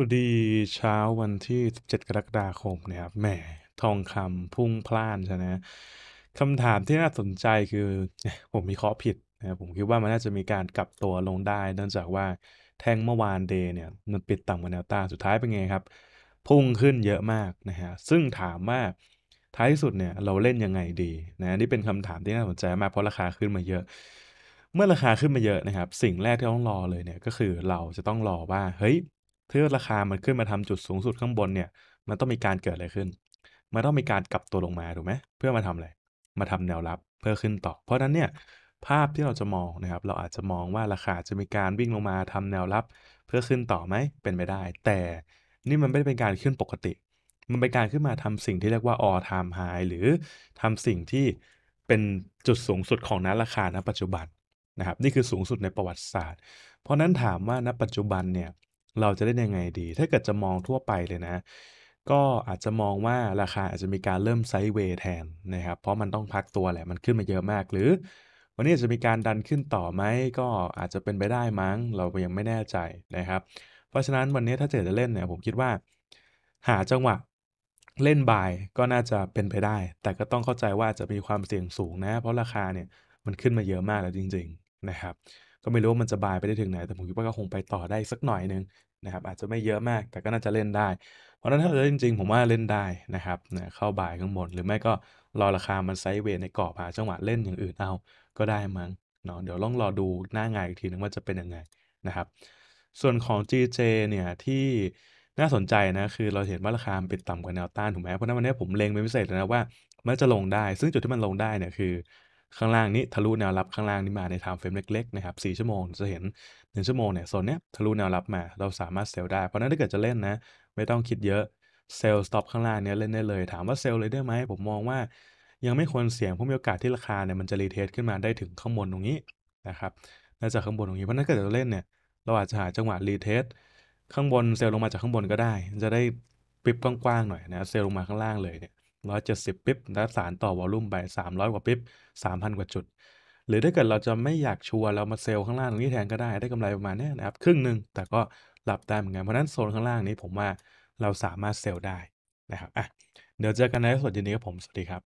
พอดีเช้าวันที่17กรกฎาคมนะครับ แหม ทองคำพุ่งพล่านใช่ไหมคำถามที่น่าสนใจคือผมมีข้อผิดนะครับผมคิดว่ามันน่าจะมีการกลับตัวลงได้เนื่องจากว่าแท่งเมื่อวานเดย์เนี่ยมันปิดต่ำกว่าแนวต้านสุดท้ายเป็นไงครับ พุ่งขึ้นเยอะมากนะฮะ ซึ่งถามว่าท้ายสุดเนี่ยเราเล่นยังไงดีนะนี่เป็นคำถามที่น่าสนใจมากเพราะราคาขึ้นมาเยอะ เมื่อราคาขึ้นมาเยอะนะครับ สิ่งแรกที่ต้องรอเลยเนี่ยก็คือเราจะต้องรอว่าเฮ้ยถ้าราคา มันขึ้นมาทำจุดสูงสุดข้างบน เนี่ย มันต้องมีการเกิดอะไรขึ้น มันต้องมีการกลับตัวลงมา ถูกไหม เพื่อมาทำอะไร มาทำแนวรับ เพื่อขึ้นต่อ เพราะนั้นเนี่ย ภาพที่เราจะมองนะครับ เราอาจจะมองว่าราคาจะมีการวิ่งลงมาทำแนวรับ เพื่อขึ้นต่อไหม เป็นไปได้ แต่นี่มันไม่ได้เป็นการขึ้นปกติ มันเป็นการขึ้นมาทำสิ่งที่เรียกว่า all time high หรือ ทำสิ่งที่เป็นจุดสูงสุดของนั้นราคาณปัจจุบันนะครับ นี่คือสูงสุดในประวัติศาสตร์ เพราะนั้นถามว่าณปัจจุบันเนี่ยเราจะเล่นยังไงดี ถ้าเกิดจะมองทั่วไปเลยนะ ก็อาจจะมองว่าราคาอาจจะมีการเริ่มไซด์เวย์แทนนะครับ เพราะมันต้องพักตัวแหละ มันขึ้นมาเยอะมาก หรือวันนี้จะมีการดันขึ้นต่อไหม ก็อาจจะเป็นไปได้มั้ง เรายังไม่แน่ใจนะครับ เพราะฉะนั้นวันนี้ถ้าเกิดจะเล่นเนี่ย ผมคิดว่า หาจังหวะ เล่นบายก็น่าจะเป็นไปได้ แต่ก็ต้องเข้าใจว่าจะมีความเสี่ยงสูงนะ เพราะราคาเนี่ยมันขึ้นมาเยอะมากแล้วจริง ๆ นะครับก็ไม่รู้ว่ามันจะบายไปได้ถึงไหน แต่ผมคิดว่าก็คงไปต่อได้สักหน่อยหนึ่งนะครับอาจจะไม่เยอะมากแต่ก็น่าจะเล่นได้ เพราะนั้นถ้าเะเล่นจริงผมว่าเล่นได้นะครับนะเข้าบายข้างบนหรือไม่ก็รอราคามันไซด์เวย์ในกรอบหาจังหวะเล่นอย่างอื่นเอา ก็ได้มั้งเนาะเดี๋ยวลองรอดูหน้างานอีกทีนึงว่าจะเป็นยังไงนะครับ ส่วนของ GJ เนี่ยที่น่าสนใจนะคือเราเห็นว่าราคาเป็นต่ำกว่าแนวต้านถูกไหมเพราะนั้นวันนี้ผมเล็งเป็นพิเศษเลยนะว่ามันจะลงได้ซึ่งจุดที่มันลงได้เนี่ยคือข้างล่างนี้ทะลุแนวรับข้างล่างนี้มาในไทม์เฟรมเล็กๆนะครับสชั่วโมงจะเห็น1ชั่วโมงเนี่ยโซนเนี้ยทะลุแนวรับมาเราสามารถเซลล์ได้ เพราะนั้นถ้าเกิดจะเล่นนะไม่ต้องคิดเยอะเซลล์สต็อปข้างล่างเนี้ยเล่นได้เลย ถามว่าเซลล์เลยได้ไหมผมมองว่ายังไม่ควรเสี่ยงเพราะมีโอกาสที่ราคาเนี่ยมันจะรีเทสขึ้นมาได้ถึงข้างบนตรงนี้นะครับน่าจะข้างบนตรงนี้เพราะนั้นถ้าเกิดจะเล่นเนี่ยเราอาจจะหาจังหวะรีเทสข้างบนเซลล์ลงมาจากข้างบนก็ได้จะได้ปิบกว้างๆหน่อยนะเซลล์ลงมาข้างล่างเลยเนี่ย170ปิ๊บและสารต่อวอลลุ่มไป300 กว่าปิ๊บ 3,000 กว่าจุด หรือถ้าเกิดเราจะไม่อยากชัวร์เรามาเซลล์ข้างล่างตรงนี้แทนก็ได้ ได้กำไรประมาณนี้นะครับครึ่งหนึ่งแต่ก็หลับได้เหมือนกันเพราะนั้นโซนข้างล่างนี้ผมว่าเราสามารถเซลล์ได้นะครับอ่ะเดี๋ยวเจอกันในสดยินดีครับผม สวัสดีครับ